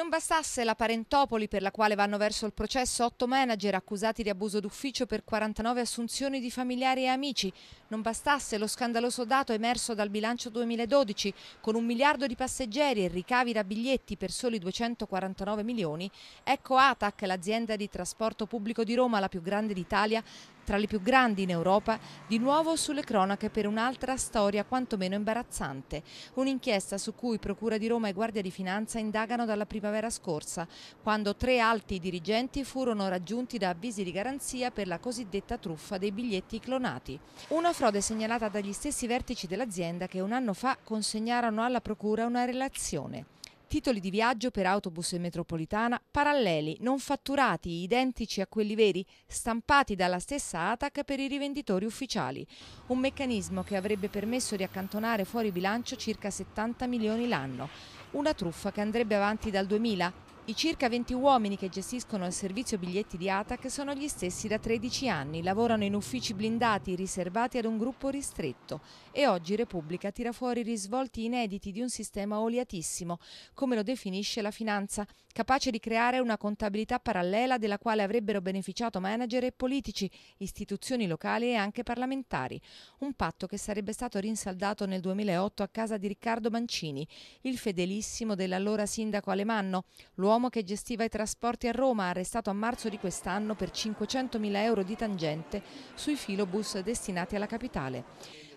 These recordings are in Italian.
Non bastasse la parentopoli per la quale vanno verso il processo otto manager accusati di abuso d'ufficio per 49 assunzioni di familiari e amici. Non bastasse lo scandaloso dato emerso dal bilancio 2012 con un miliardo di passeggeri e ricavi da biglietti per soli 249 milioni. Ecco ATAC, l'azienda di trasporto pubblico di Roma, la più grande d'Italia, tra le più grandi in Europa, di nuovo sulle cronache per un'altra storia quantomeno imbarazzante. Un'inchiesta su cui Procura di Roma e Guardia di Finanza indagano dalla primavera scorsa, quando tre alti dirigenti furono raggiunti da avvisi di garanzia per la cosiddetta truffa dei biglietti clonati. Una frode segnalata dagli stessi vertici dell'azienda che un anno fa consegnarono alla Procura una relazione titoli di viaggio per autobus e metropolitana paralleli, non fatturati, identici a quelli veri, stampati dalla stessa ATAC per i rivenditori ufficiali. Un meccanismo che avrebbe permesso di accantonare fuori bilancio circa 70 milioni l'anno. Una truffa che andrebbe avanti dal 2000, i circa 20 uomini che gestiscono il servizio biglietti di ATAC sono gli stessi da 13 anni, lavorano in uffici blindati riservati ad un gruppo ristretto e oggi Repubblica tira fuori risvolti inediti di un sistema oliatissimo, come lo definisce la finanza, capace di creare una contabilità parallela della quale avrebbero beneficiato manager e politici, istituzioni locali e anche parlamentari, un patto che sarebbe stato rinsaldato nel 2008 a casa di Riccardo Mancini, il fedelissimo dell'allora sindaco Alemanno, l'uomo L'uomo che gestiva i trasporti a Roma, arrestato a marzo di quest'anno per 500.000 euro di tangente sui filobus destinati alla capitale.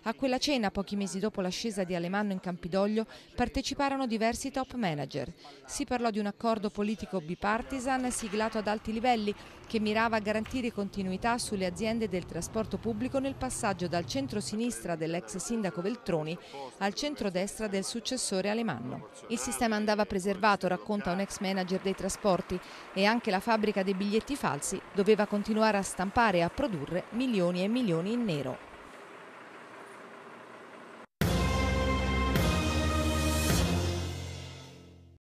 A quella cena, pochi mesi dopo l'ascesa di Alemanno in Campidoglio, parteciparono diversi top manager. Si parlò di un accordo politico bipartisan siglato ad alti livelli che mirava a garantire continuità sulle aziende del trasporto pubblico nel passaggio dal centro-sinistra dell'ex sindaco Veltroni al centro-destra del successore Alemanno. Il sistema andava preservato, racconta un ex manager dei trasporti, e anche la fabbrica dei biglietti falsi doveva continuare a stampare e a produrre milioni e milioni in nero.